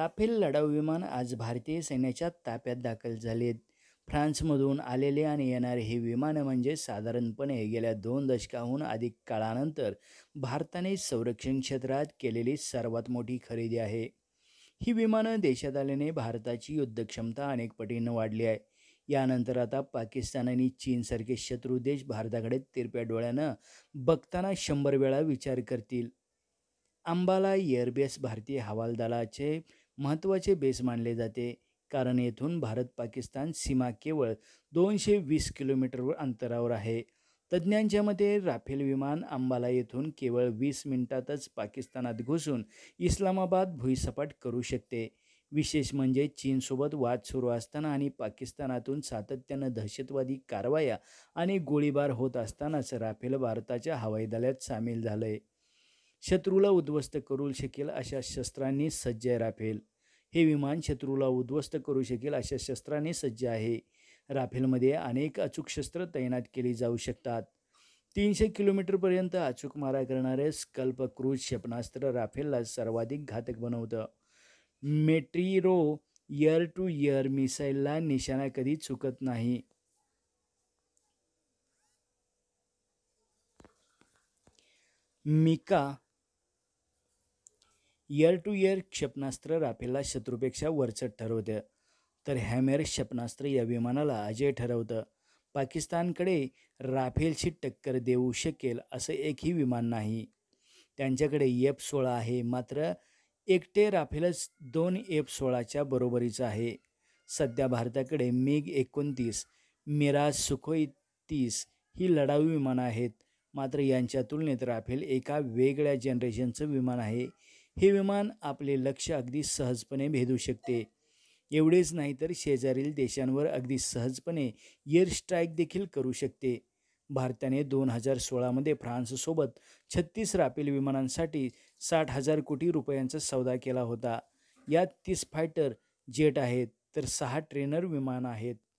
Rafale लढाऊ विमान आज भारतीय सैन्याच्या ताफ्यात दाखल झालेत फ्रान्समधून आलेले आणि येणारे हे विमानं म्हणजे साधारणपणे गेल्या दोन दशकाहून अधिक काळानंतर भारताने संरक्षण क्षेत्रात केलेली सर्वात मोठी खरेदी आहे ही विमानं देशात आल्याने भारताची युद्धक्षमता अनेक पटीनं वाढली आहे यानंतर आता पाकिस्तान आणि चीनसारखे शत्रू देश भारताकडे तिरप्या डोळ्यानं बघताना शंभर वेळा विचार करतील अंबाला एअरबेस भारतीय हवालदलाचे महत्त्वाचे बेस मानले जाते कारण येथून भारत पाकिस्तान सीमा केवळ दोनशे वीस किलोमीटरवर अंतरावर आहे तज्ज्ञांच्या मते राफेल विमान अंबाला येथून केवळ वीस मिनिटातच पाकिस्तानात घुसून इस्लामाबाद भुईसपाट करू शकते विशेष म्हणजे चीनसोबत वाद सुरू असताना आणि पाकिस्तानातून सातत्यानं दहशतवादी कारवाया आणि गोळीबार होत असतानाच राफेल भारताच्या हवाई दलात सामील झालं शत्रूला उद्ध्वस्त करू शकेल अशा शस्त्रांनी सज्ज राफेल हे विमान शत्रूला उद्ध्वस्त करू शकेल अशा शस्त्राने सज्ज आहे राफेलमध्ये अनेक अचूक शस्त्र तैनात केली जाऊ शकतात तीनशे किलोमीटरपर्यंत अचूक मारा करणारे स्कल्प क्रूज क्षेपणास्त्र राफेलला सर्वाधिक घातक बनवतं मेट्रिरो इयर टू इयर मिसाईलला निशाणा कधी चुकत नाही मिका इयर टू इयर क्षेपणास्त्र राफेलला शत्रूपेक्षा वरचट ठरवतं तर हॅमेर क्षेपणास्त्र या विमानाला अजय ठरवतं पाकिस्तानकडे राफेलशी टक्कर देऊ शकेल असं एकही विमान नाही त्यांच्याकडे एफ सोळा आहे मात्र एकटे राफेलच दोन एफ सोळाच्या बरोबरीचं आहे सध्या भारताकडे मेघ एकोणतीस मिराज सुखोई तीस ही लढाऊ विमानं आहेत मात्र यांच्या तुलनेत राफेल एका वेगळ्या जनरेशनचं विमान आहे हे विमान आपले लक्ष अगदी सहजपणे भेदू शकते एवढेच नाही तर शेजारील देशांवर अगदी सहजपणे एअर स्ट्राईक देखील करू शकते भारताने दोन हजार सोळामध्ये फ्रान्ससोबत छत्तीस राफेल विमानांसाठी साठ हजार कोटी रुपयांचा सौदा केला होता यात तीस फायटर जेट आहेत तर सहा ट्रेनर विमान आहेत